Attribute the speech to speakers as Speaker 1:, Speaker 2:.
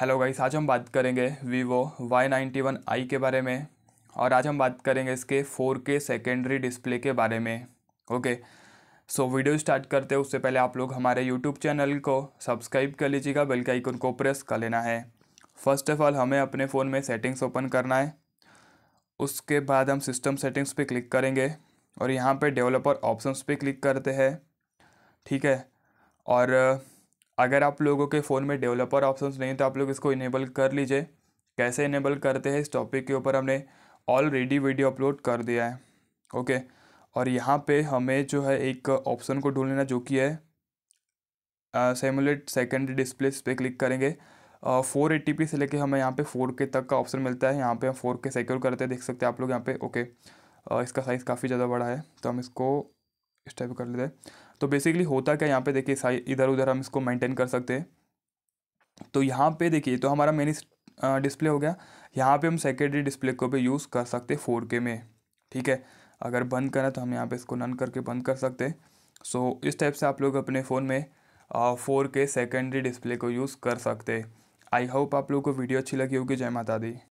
Speaker 1: hello guys आज हम बात करेंगे Vivo Y ninety one i के बारे में और आज हम बात करेंगे इसके फोर के सेकेंडरी डिस्प्ले के बारे में ओके सो वीडियो स्टार्ट करते हैं उससे पहले आप लोग हमारे यूट्यूब चैनल को सब्सक्राइब कर लीजिएगा बेल के आइकन को प्रेस कर लेना है फर्स्ट ऑफ ऑल हमें अपने फ़ोन में सेटिंग्स ओपन करना है उसके बाद हम सिस्टम सेटिंग्स पर क्लिक करेंगे और यहाँ पर डेवलपर ऑप्शन पर क्लिक करते हैं ठीक है और अगर आप लोगों के फ़ोन में डेवलपर ऑप्शंस नहीं तो आप लोग इसको इनेबल कर लीजिए कैसे इनेबल करते हैं इस टॉपिक के ऊपर हमने ऑलरेडी वीडियो अपलोड कर दिया है ओके और यहाँ पे हमें जो है एक ऑप्शन को ढूंढ लेना जो कि है सेमुलेट सेकेंड डिस्प्ले पर क्लिक करेंगे फोर एट्टी पी से लेके हमें यहाँ पे फोर के तक का ऑप्शन मिलता है यहाँ पे हम फोर के सिक्योर करते हैं देख सकते हैं आप लोग यहाँ पे ओके आ, इसका साइज़ काफ़ी ज़्यादा बड़ा है तो हम इसको इस टाइप कर लेते हैं तो बेसिकली होता क्या यहाँ पे देखिए इधर उधर हम इसको मेंटेन कर सकते हैं तो यहाँ पे देखिए तो हमारा मेन डिस्प्ले हो गया यहाँ पे हम सेकेंडरी डिस्प्ले को भी यूज़ कर सकते हैं फोर में ठीक है अगर बंद करें तो हम यहाँ पे इसको नन करके बंद कर सकते हैं सो इस टाइप से आप लोग अपने फ़ोन में फोर के सेकेंडरी डिस्प्ले को यूज़ कर सकते आई होप आप लोगों को वीडियो अच्छी लगी होगी जय माता दी